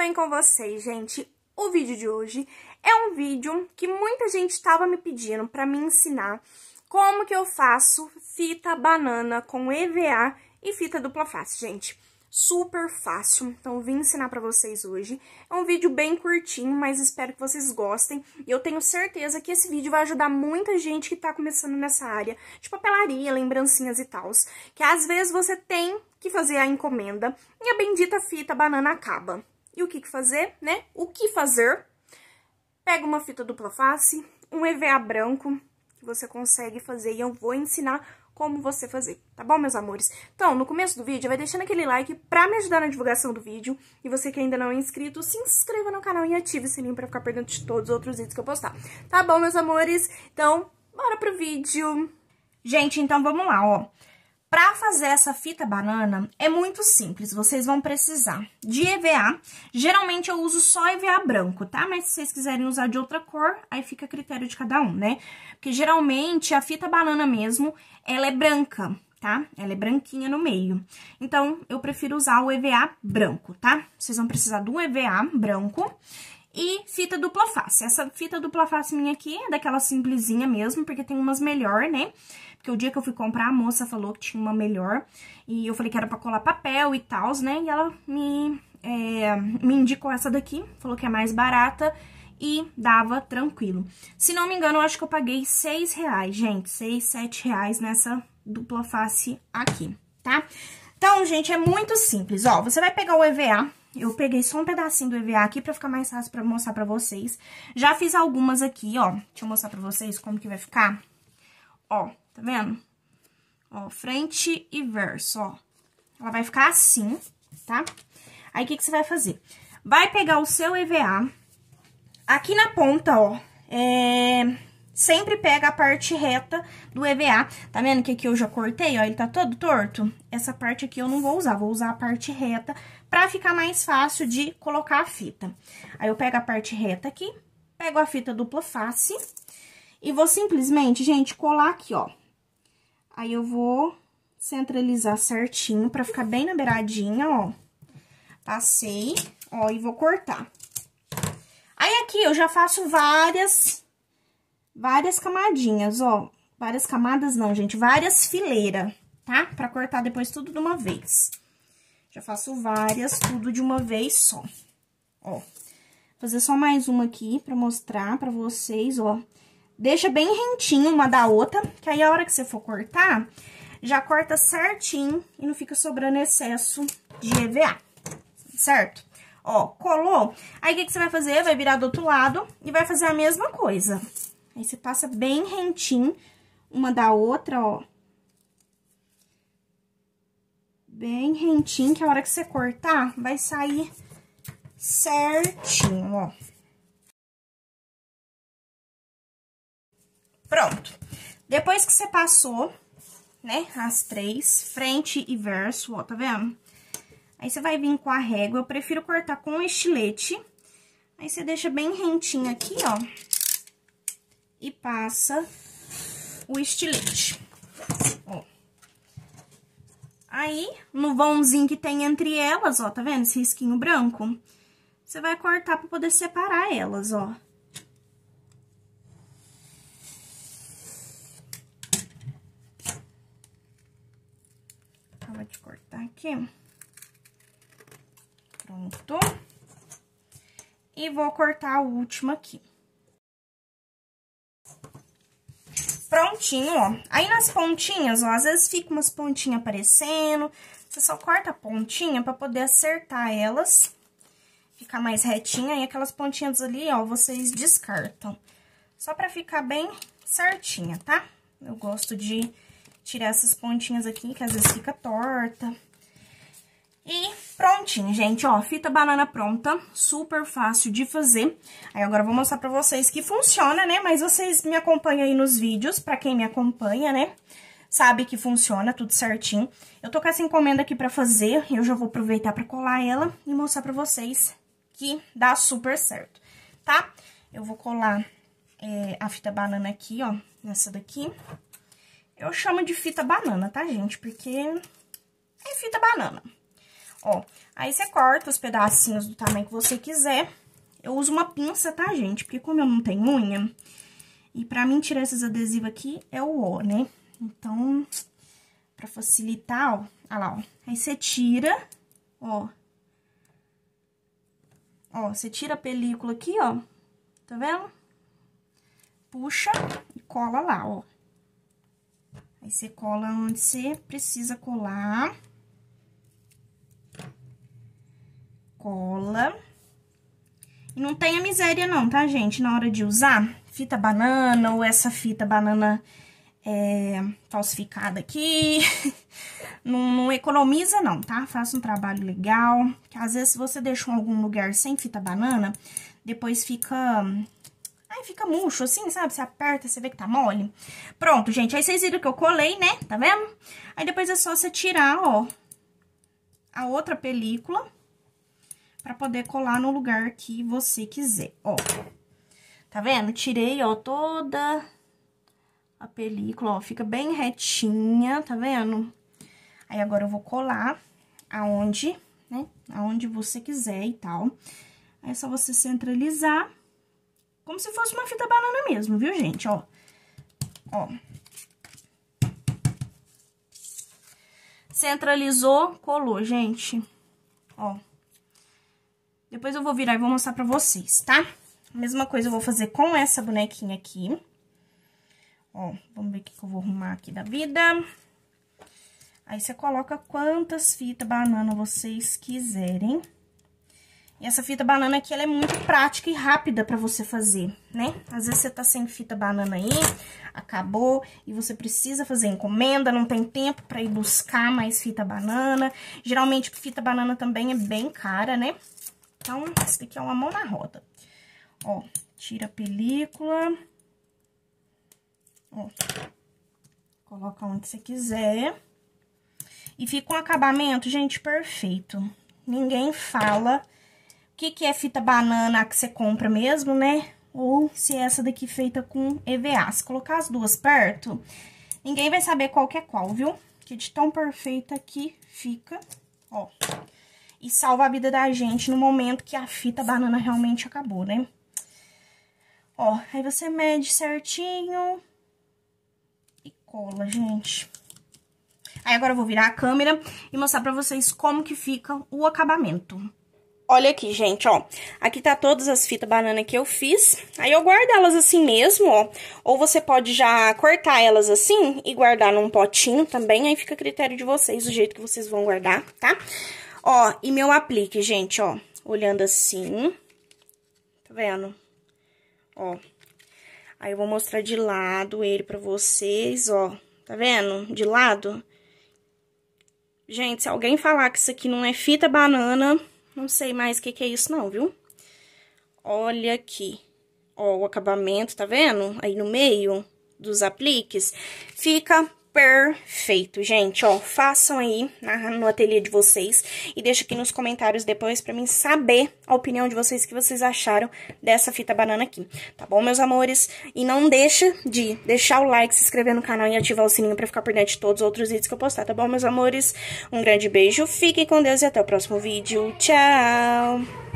bem com vocês, gente? O vídeo de hoje é um vídeo que muita gente estava me pedindo para me ensinar como que eu faço fita banana com EVA e fita dupla face, gente. Super fácil, então vim ensinar para vocês hoje. É um vídeo bem curtinho, mas espero que vocês gostem. E eu tenho certeza que esse vídeo vai ajudar muita gente que está começando nessa área de papelaria, lembrancinhas e tals. Que às vezes você tem que fazer a encomenda e a bendita fita banana acaba. E o que, fazer, né? O que fazer? Pega uma fita dupla face, um EVA branco, que você consegue fazer, e eu vou ensinar como você fazer, tá bom, meus amores? Então, no começo do vídeo, vai deixando aquele like pra me ajudar na divulgação do vídeo, e você que ainda não é inscrito, se inscreva no canal e ative o sininho pra ficar perdendo de todos os outros vídeos que eu postar, tá bom, meus amores? Então, bora pro vídeo! Gente, então vamos lá, ó. Para fazer essa fita banana, é muito simples, vocês vão precisar de EVA. Geralmente eu uso só EVA branco, tá? Mas se vocês quiserem usar de outra cor, aí fica a critério de cada um, né? Porque geralmente a fita banana mesmo, ela é branca, tá? Ela é branquinha no meio. Então, eu prefiro usar o EVA branco, tá? Vocês vão precisar do EVA branco e fita dupla face. Essa fita dupla face minha aqui é daquela simplesinha mesmo, porque tem umas melhor, né? Porque o dia que eu fui comprar, a moça falou que tinha uma melhor. E eu falei que era pra colar papel e tal, né? E ela me, é, me indicou essa daqui, falou que é mais barata e dava tranquilo. Se não me engano, eu acho que eu paguei seis reais, gente. seis sete reais nessa dupla face aqui, tá? Então, gente, é muito simples. Ó, você vai pegar o EVA eu peguei só um pedacinho do EVA aqui pra ficar mais fácil pra mostrar pra vocês. Já fiz algumas aqui, ó. Deixa eu mostrar pra vocês como que vai ficar. Ó, tá vendo? Ó, frente e verso, ó. Ela vai ficar assim, tá? Aí, o que que você vai fazer? Vai pegar o seu EVA, aqui na ponta, ó, é sempre pega a parte reta do EVA. Tá vendo que aqui eu já cortei, ó, ele tá todo torto? Essa parte aqui eu não vou usar, vou usar a parte reta pra ficar mais fácil de colocar a fita. Aí eu pego a parte reta aqui, pego a fita dupla face e vou simplesmente, gente, colar aqui, ó. Aí eu vou centralizar certinho pra ficar bem na beiradinha, ó. Passei, ó, e vou cortar. Aí aqui eu já faço várias várias camadinhas, ó. Várias camadas não, gente, várias fileiras, tá? Pra cortar depois tudo de uma vez. Já faço várias, tudo de uma vez só. Ó, vou fazer só mais uma aqui pra mostrar pra vocês, ó. Deixa bem rentinho uma da outra, que aí a hora que você for cortar, já corta certinho e não fica sobrando excesso de EVA, certo? Ó, colou, aí o que, que você vai fazer? Vai virar do outro lado e vai fazer a mesma coisa. Aí, você passa bem rentinho uma da outra, ó. Bem rentinho, que a hora que você cortar, vai sair certinho, ó. Pronto. Depois que você passou, né, as três, frente e verso, ó, tá vendo? Aí você vai vir com a régua, eu prefiro cortar com estilete. Aí você deixa bem rentinho aqui, ó e passa o estilete. Ó. Aí, no vãozinho que tem entre elas, ó, tá vendo esse risquinho branco? Você vai cortar pra poder separar elas, ó. Acaba então, de cortar aqui. Pronto. E vou cortar a última aqui. prontinho, ó. Aí nas pontinhas, ó, às vezes fica umas pontinhas aparecendo, você só corta a pontinha pra poder acertar elas, ficar mais retinha, e aquelas pontinhas ali, ó, vocês descartam. Só pra ficar bem certinha, tá? Eu gosto de tirar essas pontinhas aqui, que às vezes fica torta. E Prontinho, gente, ó, fita banana pronta, super fácil de fazer. Aí agora eu vou mostrar pra vocês que funciona, né? Mas vocês me acompanham aí nos vídeos, pra quem me acompanha, né? Sabe que funciona, tudo certinho. Eu tô com essa encomenda aqui pra fazer, eu já vou aproveitar pra colar ela e mostrar pra vocês que dá super certo, tá? Eu vou colar é, a fita banana aqui, ó, nessa daqui. Eu chamo de fita banana, tá, gente? Porque é fita banana ó. Aí você corta os pedacinhos do tamanho que você quiser. Eu uso uma pinça, tá, gente? Porque como eu não tenho unha, e pra mim tirar esses adesivos aqui é o ó, né? Então, pra facilitar, ó, lá, ó. Aí você tira, ó. Ó, você tira a película aqui, ó, tá vendo? Puxa e cola lá, ó. Aí você cola onde você precisa colar. cola. E não tenha miséria não, tá, gente? Na hora de usar, fita banana ou essa fita banana é, falsificada aqui. não, não, economiza não, tá? Faça um trabalho legal. Que às vezes se você deixou algum lugar sem fita banana, depois fica... Aí fica murcho assim, sabe? Você aperta, você vê que tá mole. Pronto, gente. Aí vocês viram que eu colei, né? Tá vendo? Aí depois é só você tirar, ó, a outra película para poder colar no lugar que você quiser, ó. Tá vendo? Tirei, ó, toda a película, ó, fica bem retinha, tá vendo? Aí agora eu vou colar aonde, né, aonde você quiser e tal. Aí é só você centralizar, como se fosse uma fita banana mesmo, viu, gente? Ó, ó. Centralizou, colou, gente. Ó. Depois eu vou virar e vou mostrar pra vocês, tá? A mesma coisa eu vou fazer com essa bonequinha aqui. Ó, vamos ver o que eu vou arrumar aqui da vida. Aí você coloca quantas fitas banana vocês quiserem. E essa fita banana aqui, ela é muito prática e rápida pra você fazer, né? Às vezes você tá sem fita banana aí, acabou, e você precisa fazer encomenda, não tem tempo pra ir buscar mais fita banana. Geralmente, fita banana também é bem cara, né? Então, isso daqui é uma mão na roda. Ó, tira a película. Ó, coloca onde você quiser. E fica um acabamento, gente, perfeito. Ninguém fala o que, que é fita banana que você compra mesmo, né? Ou se é essa daqui feita com EVA. Se colocar as duas perto, ninguém vai saber qual que é qual, viu? Que de tão perfeita que fica, Ó e salva a vida da gente no momento que a fita banana realmente acabou, né? Ó, aí você mede certinho e cola, gente. Aí agora eu vou virar a câmera e mostrar pra vocês como que fica o acabamento. Olha aqui, gente, ó. Aqui tá todas as fitas banana que eu fiz. Aí eu guardo elas assim mesmo, ó. Ou você pode já cortar elas assim e guardar num potinho também. Aí fica a critério de vocês, o jeito que vocês vão guardar, tá? Tá? Ó, e meu aplique, gente, ó. Olhando assim. Tá vendo? Ó. Aí eu vou mostrar de lado ele pra vocês, ó. Tá vendo? De lado. Gente, se alguém falar que isso aqui não é fita banana, não sei mais o que, que é isso não, viu? Olha aqui. Ó, o acabamento, tá vendo? Aí no meio dos apliques. Fica perfeito, gente. Ó, façam aí na, no ateliê de vocês e deixa aqui nos comentários depois pra mim saber a opinião de vocês, que vocês acharam dessa fita banana aqui, tá bom, meus amores? E não deixa de deixar o like, se inscrever no canal e ativar o sininho pra ficar por dentro de todos os outros vídeos que eu postar, tá bom, meus amores? Um grande beijo, fiquem com Deus e até o próximo vídeo. Tchau!